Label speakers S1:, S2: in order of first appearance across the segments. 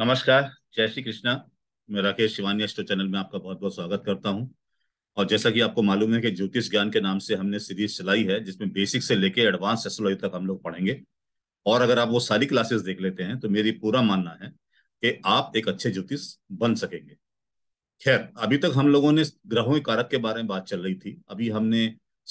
S1: नमस्कार जय श्री कृष्णा मैं राकेश शिवानी एस्ट्रो चैनल में आपका बहुत बहुत स्वागत करता हूं और जैसा कि आपको मालूम है कि ज्योतिष ज्ञान के नाम से हमने सीरीज चलाई है जिसमें बेसिक से लेके एडवांस एस्ट्रोलॉजी तक हम लोग पढ़ेंगे और अगर आप वो सारी क्लासेस देख लेते हैं तो मेरी पूरा मानना है कि आप एक अच्छे ज्योतिष बन सकेंगे खैर अभी तक हम लोगों ने ग्रहों कारक के बारे में बात चल रही थी अभी हमने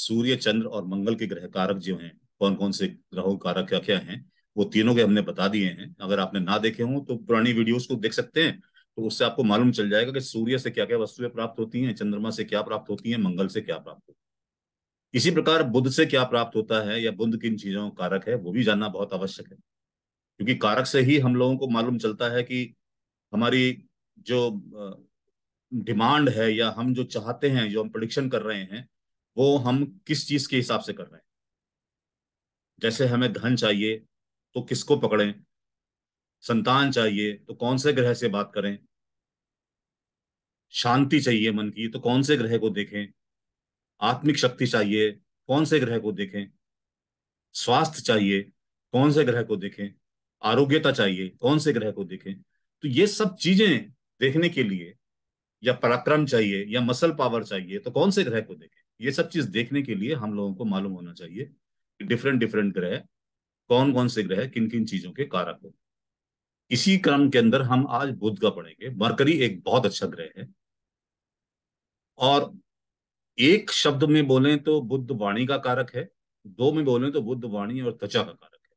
S1: सूर्य चंद्र और मंगल के ग्रह कारक जो हैं कौन कौन से ग्रहों कारक क्या क्या हैं वो तीनों के हमने बता दिए हैं अगर आपने ना देखे हों तो पुरानी वीडियोस को देख सकते हैं तो उससे आपको मालूम चल जाएगा कि सूर्य से क्या क्या वस्तुएं प्राप्त होती हैं चंद्रमा से क्या प्राप्त होती हैं मंगल से क्या प्राप्त होती है इसी प्रकार बुद्ध से क्या प्राप्त होता है या बुद्ध किन चीजों का कारक है वो भी जानना बहुत आवश्यक है क्योंकि कारक से ही हम लोगों को मालूम चलता है कि हमारी जो डिमांड है या हम जो चाहते हैं जो हम प्रडिक्शन कर रहे हैं वो हम किस चीज के हिसाब से कर रहे हैं जैसे हमें धन चाहिए तो किसको पकड़ें संतान चाहिए तो कौन से ग्रह से बात करें शांति चाहिए मन की तो कौन से ग्रह को देखें आत्मिक शक्ति चाहिए कौन से ग्रह को देखें स्वास्थ्य चाहिए कौन से ग्रह को देखें आरोग्यता चाहिए कौन से ग्रह को देखें तो ये सब चीजें देखने के लिए या पराक्रम चाहिए या मसल पावर चाहिए तो कौन से ग्रह को देखें ये सब चीज देखने के लिए हम लोगों को मालूम होना चाहिए कि डिफरेंट डिफरेंट ग्रह कौन कौन से ग्रह किन किन चीजों के कारक हो इसी क्रम के अंदर हम आज बुद्ध का पढ़ेंगे मरकरी एक बहुत अच्छा ग्रह है और एक शब्द में बोले तो बुद्ध वाणी का कारक है दो में बोले तो बुद्ध वाणी और त्वचा का कारक है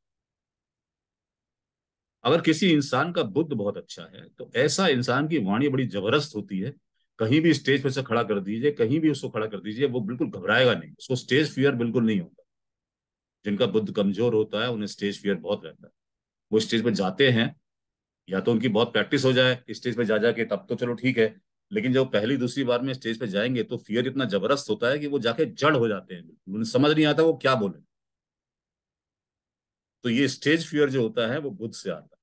S1: अगर किसी इंसान का बुद्ध बहुत अच्छा है तो ऐसा इंसान की वाणी बड़ी जबरदस्त होती है कहीं भी स्टेज पर से खड़ा कर दीजिए कहीं भी उसको खड़ा कर दीजिए वो बिल्कुल घबराएगा नहीं उसको स्टेज फियर बिल्कुल नहीं होगा जिनका बुद्ध कमजोर होता है उन्हें स्टेज फियर बहुत रहता है वो स्टेज पर जाते हैं या तो उनकी बहुत प्रैक्टिस हो जाए स्टेज पर जा जाके तब तो चलो ठीक है लेकिन जब पहली दूसरी बार में स्टेज पर जाएंगे तो फियर इतना जबरदस्त होता है कि वो जाके जड़ हो जाते हैं उन्हें समझ नहीं आता वो क्या बोले तो ये स्टेज फियर जो होता है वो बुद्ध से आता है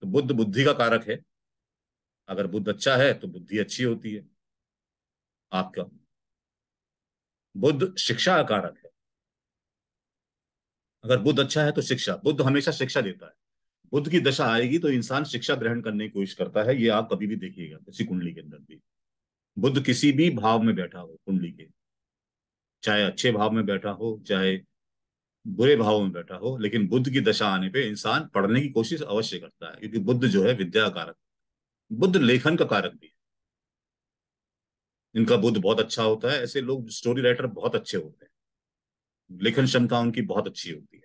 S1: तो बुद्ध बुद्धि का कारक है अगर बुद्ध अच्छा है तो बुद्धि अच्छी होती है आपका बुद्ध शिक्षा का कारक है अगर बुद्ध अच्छा है तो शिक्षा बुद्ध हमेशा शिक्षा देता है बुद्ध की दशा आएगी तो इंसान शिक्षा ग्रहण करने की कोशिश करता है ये आप कभी भी देखिएगा किसी कुंडली के अंदर भी बुद्ध किसी भी भाव में बैठा हो कुंडली के चाहे अच्छे भाव में बैठा हो चाहे बुरे भाव में बैठा हो लेकिन बुद्ध की दशा आने पे इंसान पढ़ने की कोशिश अवश्य करता है क्योंकि बुद्ध जो है विद्या कारक बुद्ध लेखन का कारक भी है इनका बुद्ध बहुत अच्छा होता है ऐसे लोग स्टोरी राइटर बहुत अच्छे होते हैं लेखन क्षमता उनकी बहुत अच्छी होती है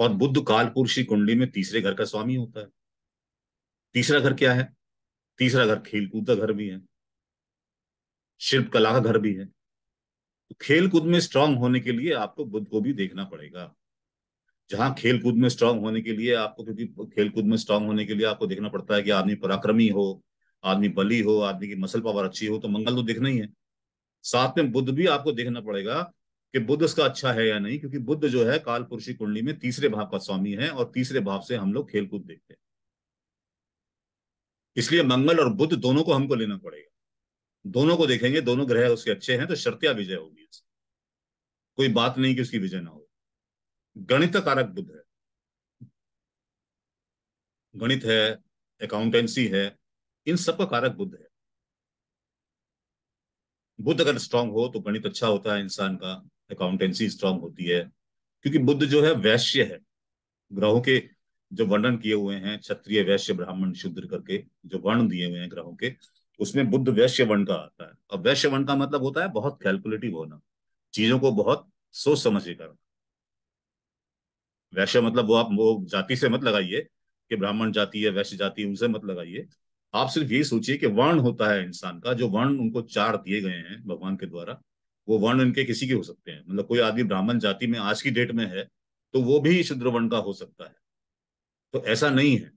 S1: और बुद्ध कालपुरुषी कुंडली में तीसरे घर का स्वामी होता है तीसरा घर क्या है तीसरा घर खेलकूद का घर भी है शिल्प कला का घर भी है तो खेलकूद में स्ट्रांग होने के लिए आपको बुद्ध को भी देखना पड़ेगा जहां खेलकूद में स्ट्रांग होने के लिए आपको क्योंकि खेलकूद में स्ट्रांग होने के लिए आपको देखना पड़ता है कि आदमी पराक्रमी हो आदमी बली हो आदमी की मसल पावर अच्छी हो तो मंगल तो दिखना ही है साथ में बुद्ध भी आपको देखना पड़ेगा कि बुद्ध इसका अच्छा है या नहीं क्योंकि बुद्ध जो है काल पुरुषी कुंडली में तीसरे भाव का स्वामी है और तीसरे भाव से हम लोग खेलकूद देखते हैं इसलिए मंगल और बुद्ध दोनों को हमको लेना पड़ेगा दोनों को देखेंगे दोनों ग्रह उसके अच्छे हैं तो शर्तिया विजय होगी कोई बात नहीं कि उसकी विजय ना हो गणित कारक बुद्ध है गणित है अकाउंटेंसी है इन सब का कारक बुद्ध है बुद्ध अगर स्ट्रांग हो तो गणित अच्छा होता है इंसान का अकाउंटेंसी स्ट्रांग होती है क्योंकि बुद्ध जो है वैश्य है ग्रहों के जो वर्णन किए हुए हैं क्षत्रिय वैश्य ब्राह्मण शुद्र करके जो वर्ण दिए हुए हैं ग्रहों के उसमें बुद्ध वैश्य वर्ण का आता है और वैश्य वर्ण का मतलब होता है बहुत कैलकुलेटिव होना चीजों को बहुत सोच समझ के करना वैश्य मतलब वो आप वो जाति से मत लगाइए कि ब्राह्मण जाति है वैश्य जाति उनसे मत लगाइए आप सिर्फ ये सोचिए कि वर्ण होता है इंसान का जो वर्ण उनको चार दिए गए हैं भगवान के द्वारा वो वर्ण इनके किसी के हो सकते हैं मतलब कोई आदमी ब्राह्मण जाति में आज की डेट में है तो वो भी शुद्र वर्ण का हो सकता है तो ऐसा नहीं है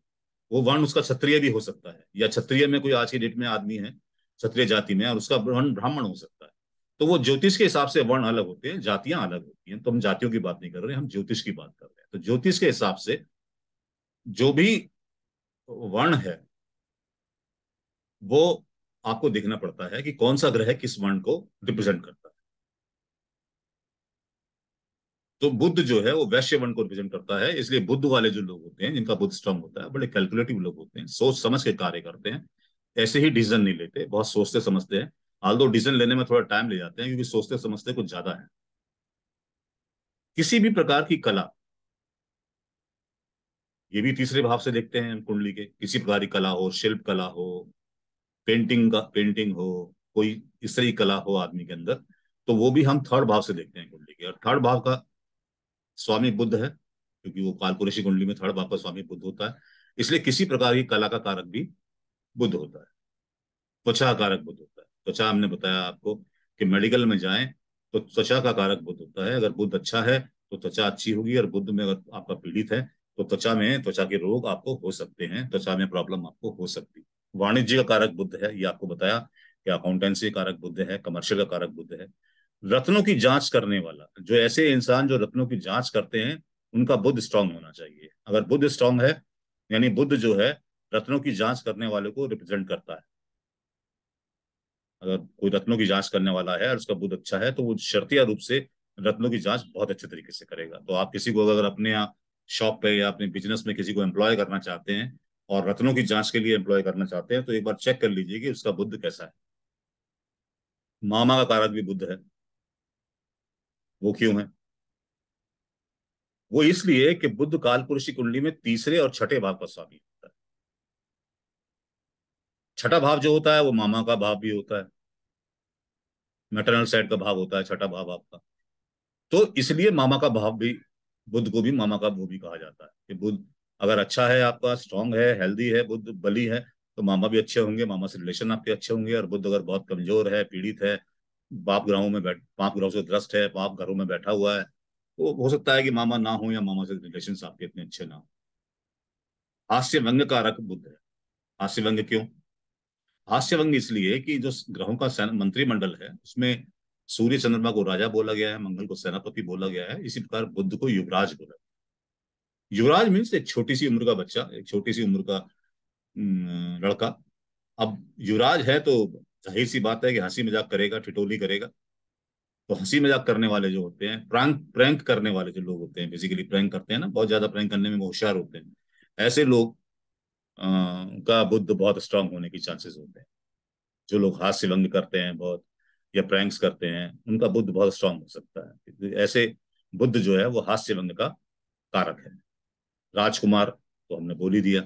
S1: वो वर्ण उसका क्षत्रिय भी हो सकता है या क्षत्रिय में कोई आज की डेट में आदमी है क्षत्रिय जाति में और उसका वर्ण ब्राह्मण हो सकता है तो वो ज्योतिष के हिसाब से वर्ण अलग होते हैं जातियां अलग होती हैं तो हम जातियों की बात नहीं कर रहे हम ज्योतिष की बात कर रहे हैं तो ज्योतिष के हिसाब से जो भी वर्ण है वो आपको देखना पड़ता है कि कौन सा ग्रह किस वर्ण को रिप्रेजेंट करता है तो बुद्ध जो है वो वैश्य वर्ण को रिप्रेजेंट करता है इसलिए बुद्ध वाले जो लोग होते हैं जिनका बुद्ध स्ट्रॉन्ग होता है बड़े कैलकुलेटिव लोग होते हैं सोच समझ के कार्य करते हैं ऐसे ही डिसीजन नहीं लेते बहुत सोचते समझते हैं हाल दो डिसीजन लेने में थोड़ा टाइम ले जाते हैं क्योंकि सोचते समझते कुछ ज्यादा है किसी भी प्रकार की कला ये भी तीसरे भाव से देखते हैं कुंडली के किसी प्रकार की कला हो शिल्प कला हो पेंटिंग का पेंटिंग हो कोई इस तरह कला हो आदमी के अंदर तो वो भी हम थर्ड भाव से देखते हैं कुंडली के और थर्ड भाव का स्वामी बुद्ध है क्योंकि वो कालपुरुषी कुंडली में थर्ड भाव का स्वामी बुद्ध होता है इसलिए किसी प्रकार की कला का कारक भी बुद्ध होता है त्वचा कारक बुद्ध होता है त्वचा हमने बताया आपको कि मेडिकल में जाए तो त्वचा का कारक बुद्ध होता है अगर बुद्ध अच्छा है तो त्वचा अच्छी होगी और बुद्ध में अगर आपका पीड़ित है तो त्वचा में त्वचा के रोग आपको हो सकते हैं त्वचा में प्रॉब्लम आपको हो सकती है वाणिज्य का कारक बुद्ध है ये आपको बताया कि अकाउंटेंसी कारक बुद्ध है कमर्शियल का कारक बुद्ध है रत्नों की जांच करने वाला जो ऐसे इंसान जो रत्नों की जांच करते हैं उनका बुद्ध स्ट्रांग होना चाहिए अगर बुद्ध स्ट्रांग है यानी बुद्ध जो है रत्नों की जांच करने वाले को रिप्रेजेंट करता है अगर कोई रत्नों की जांच करने वाला है और उसका बुद्ध अच्छा है तो वो शर्तिया रूप से रत्नों की जांच बहुत अच्छे तरीके से करेगा तो आप किसी को अगर अपने शॉप पे या अपने बिजनेस में किसी को एम्प्लॉय करना चाहते हैं और रत्नों की जांच के लिए एम्प्लॉय करना चाहते हैं तो एक बार चेक कर लीजिए कि उसका बुद्ध कैसा है मामा का कारक भी बुद्ध है वो क्यों है वो इसलिए कि बुद्ध कालपुरुषी कुंडली में तीसरे और छठे भाव का स्वामी होता है छठा भाव जो होता है वो मामा का भाव भी होता है मेटरनल साइड का भाव होता है छठा भाव आपका तो इसलिए मामा का भाव भी बुद्ध को भी मामा का वो भी कहा जाता है कि बुद्ध अगर अच्छा है आपका स्ट्रांग है हेल्दी है बुद्ध बली है तो मामा भी अच्छे होंगे मामा से रिलेशन आपके अच्छे होंगे और बुद्ध अगर बहुत कमजोर है पीड़ित है पाप ग्रहों में बैठ पाप ग्रहों से ग्रस्त है पाप घरों में बैठा हुआ है तो हो सकता है कि मामा ना हो या मामा से रिलेशन आपके इतने अच्छे ना हो हास्य व्यंग कारक बुद्ध है हास्य व्यंग क्यों हास्य व्यंग इसलिए कि जो ग्रहों का मंत्रिमंडल है उसमें सूर्य चंद्रमा को राजा बोला गया है मंगल को सेनापति बोला गया है इसी प्रकार बुद्ध को युवराज बोला गया युवराज मीन्स एक छोटी सी उम्र का बच्चा एक छोटी सी उम्र का लड़का अब युवराज है तो जाहिर सी बात है कि हंसी मजाक करेगा टिटोली करेगा तो हंसी मजाक करने वाले जो होते हैं प्रैंक प्रैंक करने वाले जो लोग होते हैं बेसिकली प्रैंक करते हैं ना बहुत ज्यादा प्रैंक करने में वो होशियार होते हैं ऐसे लोग आ, का बुद्ध बहुत स्ट्रांग होने की चांसेस होते हैं जो लोग हास्य व्यंग करते हैं बहुत या प्रैंक्स करते हैं उनका बुद्ध बहुत स्ट्रांग हो सकता है ऐसे बुद्ध जो है वो हास्य व्यंग का कारक है राजकुमार तो हमने बोली दिया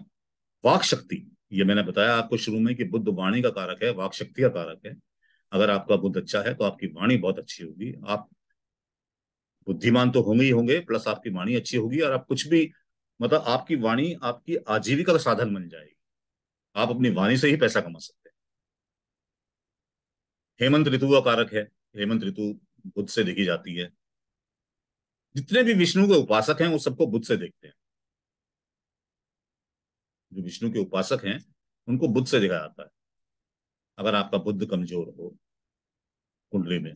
S1: वाक शक्ति ये मैंने बताया आपको शुरू में कि बुद्ध वाणी का कारक है वाक शक्ति का कारक है अगर आपका बुद्ध अच्छा है तो आपकी वाणी बहुत अच्छी होगी आप बुद्धिमान तो होंगे ही होंगे प्लस आपकी वाणी अच्छी होगी और आप कुछ भी मतलब आपकी वाणी आपकी आजीविका का साधन बन जाएगी आप अपनी वाणी से ही पैसा कमा सकते हैं हेमंत ऋतु का कारक है हेमंत ऋतु बुद्ध से देखी जाती है जितने भी विष्णु के उपासक हैं वो सबको बुद्ध से देखते हैं जो विष्णु के उपासक हैं उनको बुद्ध से देखा जाता है अगर आपका बुद्ध कमजोर हो कुंडली में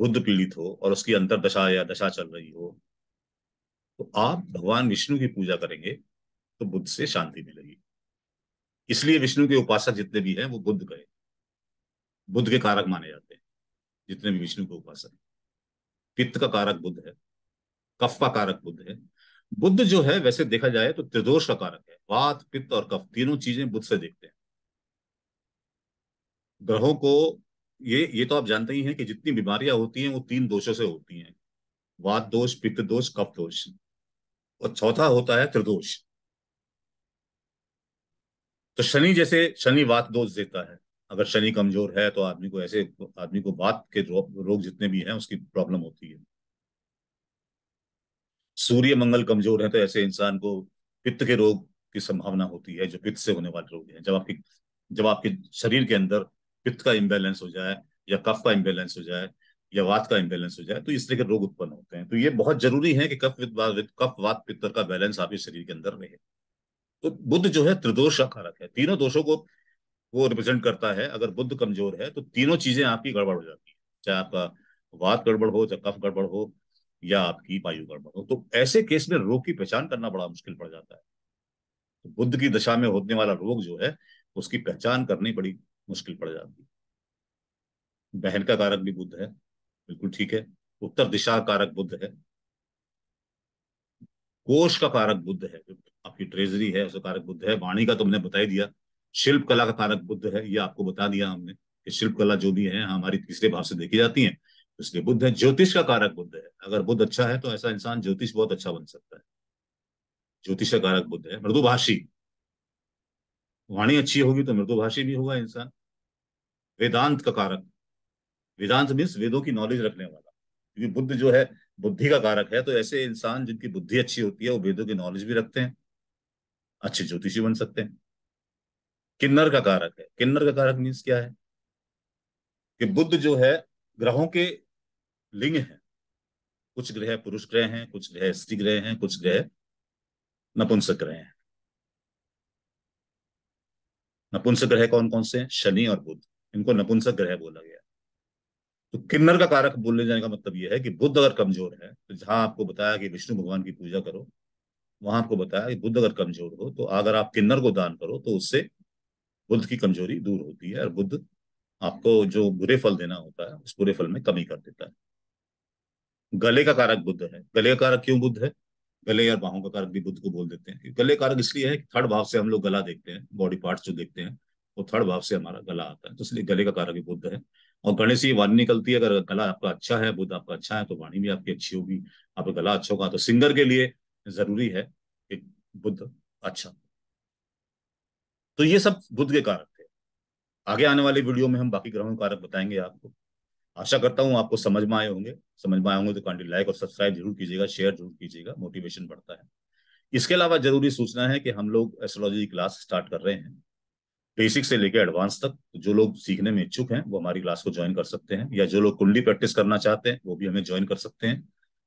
S1: बुद्ध पीड़ित हो और उसकी अंतर दशा या दशा चल रही हो तो आप भगवान विष्णु की पूजा करेंगे तो बुद्ध से शांति मिलेगी इसलिए विष्णु के उपासक जितने भी हैं वो बुद्ध कहे बुद्ध के कारक माने जाते हैं जितने भी विष्णु के उपासक पित्त का कारक बुद्ध है कफ का कारक बुद्ध है बुद्ध जो है वैसे देखा जाए तो त्रिदोष का कारक है वात पित्त और कफ तीनों चीजें बुद्ध से देखते हैं ग्रहों को ये ये तो आप जानते ही हैं कि जितनी बीमारियां होती हैं वो तीन दोषों से होती हैं वात दोष पित्त दोष कफ दोष और चौथा होता है त्रिदोष तो शनि जैसे शनि वात दोष देता है अगर शनि कमजोर है तो आदमी को ऐसे आदमी को वात के रोग जितने भी हैं उसकी प्रॉब्लम होती है सूर्य मंगल कमजोर है तो ऐसे इंसान को पित्त के रोग की संभावना होती है जो पित्त से होने वाले रोग हैं जब आपकी जब आपके शरीर के अंदर पित्त का इम्बेलेंस हो जाए या कफ का इम्बेलेंस हो जाए या वात का इम्बेलेंस हो जाए तो इस तरह के रोग उत्पन्न होते हैं तो ये बहुत जरूरी है कि कफ वित कफ वात पित्त का बैलेंस आपके शरीर के अंदर रहे तो बुद्ध जो है त्रिदोष का कारक है तीनों दोषों को वो रिप्रेजेंट करता है अगर बुद्ध कमजोर है तो तीनों चीजें आपकी गड़बड़ हो जाती है चाहे आपका वात गड़बड़ हो चाहे कफ गड़बड़ हो या आपकी वायु गड़बड़ हो तो ऐसे केस में रोग की पहचान करना बड़ा मुश्किल पड़ जाता है तो बुद्ध की दशा में होने वाला रोग जो है उसकी पहचान करनी बड़ी मुश्किल पड़ जाती है बहन का कारक भी बुद्ध है बिल्कुल ठीक है उत्तर दिशा कारक बुद्ध है कोष का कारक बुद्ध है आपकी ट्रेजरी है उसका कारक बुद्ध है वाणी का तुमने बता ही दिया शिल्प कला का कारक बुद्ध है ये आपको बता दिया हमने कि शिल्प कला जो भी है हमारी तीसरे भाव से देखी जाती है इसलिए बुद्ध है ज्योतिष का कारक बुद्ध है अगर बुद्ध अच्छा है तो ऐसा इंसान ज्योतिष बहुत अच्छा बन सकता है ज्योतिष का कारक बुद्ध है मृदुभाषी वाणी अच्छी होगी तो मृदुभाषी भी होगा इंसान वेदांत का कारक वेदांत मीन्स वेदों की नॉलेज रखने वाला क्योंकि बुद्ध जो है बुद्धि का कारक है तो ऐसे इंसान जिनकी बुद्धि अच्छी होती है वो वेदों की नॉलेज भी रखते हैं अच्छे ज्योतिषी बन सकते हैं किन्नर का कारक है किन्नर का कारक मीन्स क्या है कि बुद्ध जो है ग्रहों के लिंग है कुछ ग्रह पुरुष ग्रह हैं कुछ ग्रह स्त्री ग्रह हैं कुछ ग्रह नपुंसक ग्रह हैं नपुंसक ग्रह कौन कौन से हैं शनि और बुद्ध इनको नपुंसक ग्रह बोला गया तो किन्नर का कारक बोलने जाने का मतलब यह है कि बुद्ध अगर कमजोर है तो जहां आपको बताया कि विष्णु भगवान की पूजा करो वहां आपको बताया कि बुद्ध अगर कमजोर हो तो अगर आप किन्नर को दान करो तो उससे बुद्ध की कमजोरी दूर होती है और बुद्ध आपको जो बुरे फल देना होता है उस बुरे फल में कमी कर देता है गले का कारक बुद्ध है गले का कारक क्यों बुद्ध है गले और बाहों का कारक भी बुद्ध को बोल देते हैं गले कारक इसलिए है कि थर्ड भाव से हम लोग गला देखते हैं बॉडी पार्ट जो देखते हैं वो थर्ड भाव से हमारा गला आता है तो इसलिए गले का कारक भी बुद्ध है और गणेश की वाणी निकलती है अगर गला आपका अच्छा है बुद्ध आपका अच्छा है तो वाणी भी आपकी अच्छी होगी आपका गला अच्छा होगा तो सिंगर के लिए जरूरी है कि बुद्ध अच्छा तो ये सब बुद्ध के कारक थे आगे आने वाले वीडियो में हम बाकी ग्रहों कारक बताएंगे आपको आशा करता हूँ आपको समझ में आए होंगे समझ में आए होंगे तो कंटेंट लाइक और सब्सक्राइब जरूर कीजिएगा शेयर जरूर कीजिएगा मोटिवेशन बढ़ता है इसके अलावा जरूरी सूचना है कि हम लोग एस्ट्रोलॉजी की क्लास स्टार्ट कर रहे हैं बेसिक से लेकर एडवांस तक तो जो लोग सीखने में इच्छुक हैं वो हमारी क्लास को ज्वाइन कर सकते हैं या जो लोग कुंडली प्रैक्टिस करना चाहते हैं वो भी हमें ज्वाइन कर सकते हैं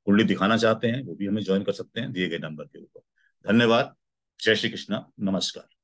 S1: कुंडली दिखाना चाहते हैं वो भी हमें ज्वाइन कर सकते हैं दिए गए नंबर के ऊपर धन्यवाद जय श्री कृष्णा नमस्कार